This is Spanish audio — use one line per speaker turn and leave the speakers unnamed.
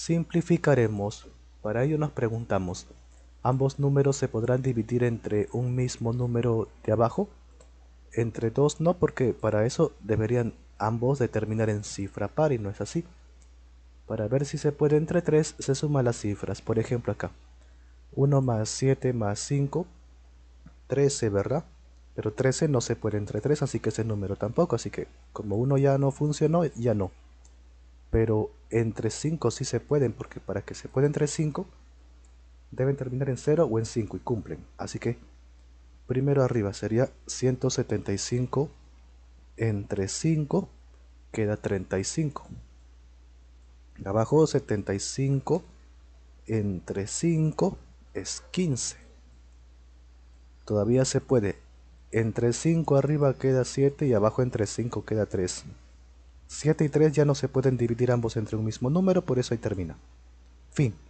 Simplificaremos, para ello nos preguntamos, ¿ambos números se podrán dividir entre un mismo número de abajo? Entre dos no, porque para eso deberían ambos determinar en cifra par y no es así. Para ver si se puede entre tres se suman las cifras, por ejemplo acá. 1 más 7 más 5, 13, ¿verdad? Pero 13 no se puede entre 3, así que ese número tampoco, así que como uno ya no funcionó, ya no pero entre 5 sí se pueden, porque para que se pueda entre 5, deben terminar en 0 o en 5 y cumplen. Así que primero arriba sería 175 entre 5 queda 35. Abajo 75 entre 5 es 15. Todavía se puede. Entre 5 arriba queda 7 y abajo entre 5 queda 3. 7 y 3 ya no se pueden dividir ambos entre un mismo número, por eso ahí termina. Fin.